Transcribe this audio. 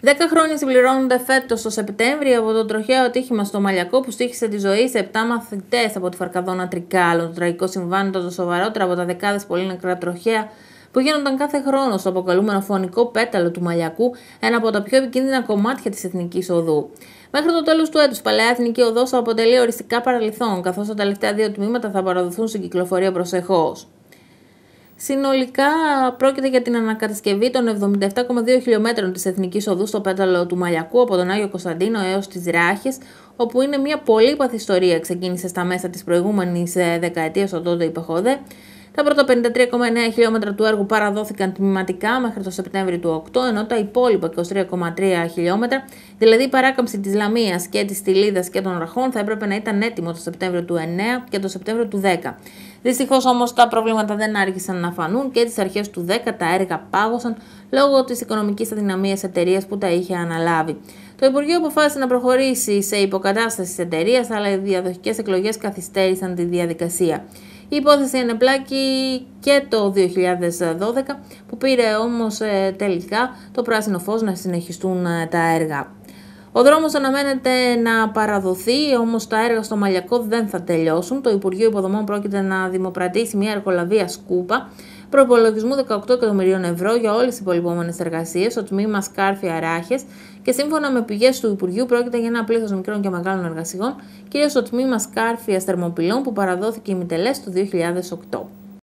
Δέκα χρόνια συμπληρώνονται φέτος το Σεπτέμβριο από το τροχαίο ατύχημα στο Μαλιακό που στήχησε τη ζωή σε επτά μαθητές από τη Φαρκαδόνα Τρικάλο. Το τραγικό συμβάν ήταν το σοβαρότερο από τα δεκάδες πολύ νεκρά τροχαία που γίνονταν κάθε χρόνο στο αποκαλούμενο φωνικό πέταλο του Μαλιακού, ένα από τα πιο επικίνδυνα κομμάτια της Εθνικής Οδού. Μέχρι το τέλος του έτους, η παλαιά Εθνική Οδός αποτελεί οριστικά παρελθόν, καθώς τα τελευταία δύο τμήματα θα παραδοθούν στην κυκλοφορία προσεχώς. Συνολικά πρόκειται για την ανακατασκευή των 77,2 χιλιόμετρων της Εθνικής Οδού στο πέταλο του Μαλιακού από τον Άγιο Κωνσταντίνο έως τις Ράχες, όπου είναι μια πολύπαθη ιστορία, ξεκίνησε στα μέσα της προηγούμενης ε, δεκαετίας ο τότε υπεχόδε, τα πρώτα 53,9 χιλιόμετρα του έργου παραδόθηκαν τμηματικά μέχρι το Σεπτέμβριο του 8, ενώ τα υπόλοιπα 23,3 χιλιόμετρα, δηλαδή η παράκαμψη της Λαμίας και της τηλίδας και των Ραχών, θα έπρεπε να ήταν έτοιμο το Σεπτέμβριο του 9 και το Σεπτέμβριο του 10. Δυστυχώς όμως τα προβλήματα δεν άρχισαν να φανούν και τις αρχές του 10 τα έργα πάγωσαν λόγω της οικονομικής αδυναμίας εταιρείας που τα είχε αναλάβει. Το Υπουργείο αποφάσισε να προχωρήσει σε υποκατάσταση της εταιρείας, αλλά οι διαδοχικές εκλογές καθυστέρησαν τη διαδικασία. Η υπόθεση είναι πλάκη και το 2012 που πήρε όμως ε, τελικά το πράσινο φως να συνεχιστούν ε, τα έργα. Ο δρόμος αναμένεται να παραδοθεί, όμως τα έργα στο Μαλιακό δεν θα τελειώσουν. Το Υπουργείο Υποδομών πρόκειται να δημοπρατήσει μια εργολαβία σκούπα προπολογισμού 18 εκατομμυρίων ευρώ για όλες τις υπολοιπόμενες εργασίες, το τμήμα Σκάρφη Αράχες και σύμφωνα με πηγές του Υπουργείου πρόκειται για ένα πλήθος μικρών και μεγάλων εργασιών, κυρίω το τμήμα Σκάρφη Αστερμοπυλών που παραδόθηκε ημιτελέ το 2008.